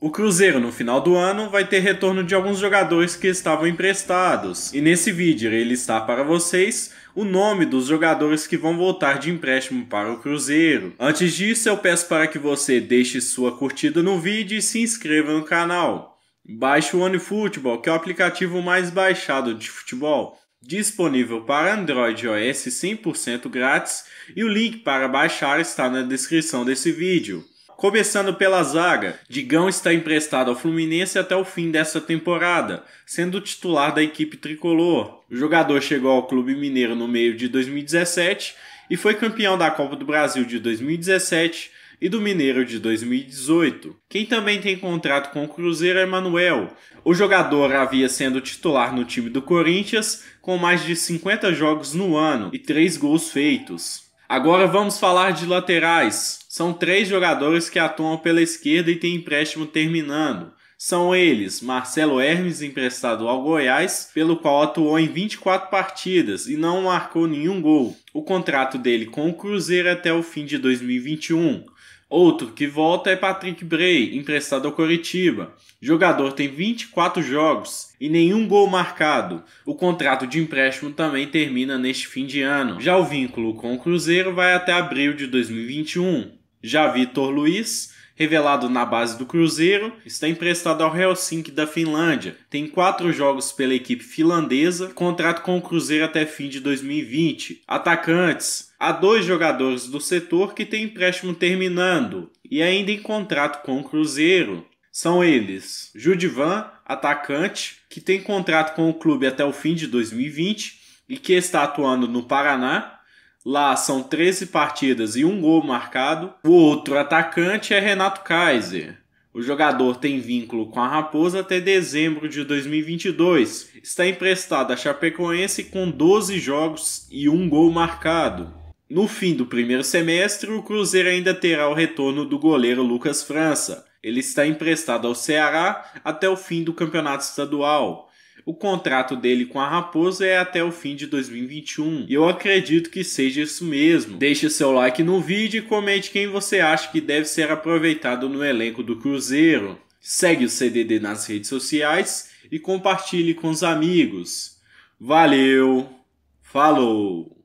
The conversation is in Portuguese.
O Cruzeiro, no final do ano, vai ter retorno de alguns jogadores que estavam emprestados, e nesse vídeo irei listar para vocês o nome dos jogadores que vão voltar de empréstimo para o Cruzeiro. Antes disso, eu peço para que você deixe sua curtida no vídeo e se inscreva no canal. Baixe o OneFootball, que é o aplicativo mais baixado de futebol, disponível para Android e iOS 100% grátis, e o link para baixar está na descrição desse vídeo. Começando pela zaga, Digão está emprestado ao Fluminense até o fim dessa temporada, sendo titular da equipe tricolor. O jogador chegou ao clube mineiro no meio de 2017 e foi campeão da Copa do Brasil de 2017 e do Mineiro de 2018. Quem também tem contrato com o Cruzeiro é Manuel. O jogador havia sendo titular no time do Corinthians com mais de 50 jogos no ano e 3 gols feitos. Agora vamos falar de laterais. São três jogadores que atuam pela esquerda e têm empréstimo terminando. São eles Marcelo Hermes, emprestado ao Goiás, pelo qual atuou em 24 partidas e não marcou nenhum gol. O contrato dele com o Cruzeiro é até o fim de 2021. Outro que volta é Patrick Bray, emprestado ao Coritiba. Jogador tem 24 jogos e nenhum gol marcado. O contrato de empréstimo também termina neste fim de ano. Já o vínculo com o Cruzeiro vai até abril de 2021. Já Vitor Luiz, revelado na base do Cruzeiro, está emprestado ao Helsinki da Finlândia. Tem quatro jogos pela equipe finlandesa, contrato com o Cruzeiro até fim de 2020. Atacantes: Há dois jogadores do setor que têm empréstimo terminando e ainda em contrato com o Cruzeiro. São eles Judivan, atacante, que tem contrato com o clube até o fim de 2020 e que está atuando no Paraná, Lá são 13 partidas e um gol marcado. O outro atacante é Renato Kaiser. O jogador tem vínculo com a Raposa até dezembro de 2022. Está emprestado à Chapecoense com 12 jogos e um gol marcado. No fim do primeiro semestre, o Cruzeiro ainda terá o retorno do goleiro Lucas França. Ele está emprestado ao Ceará até o fim do campeonato estadual. O contrato dele com a Raposa é até o fim de 2021. E eu acredito que seja isso mesmo. Deixe seu like no vídeo e comente quem você acha que deve ser aproveitado no elenco do Cruzeiro. Segue o CDD nas redes sociais e compartilhe com os amigos. Valeu! Falou!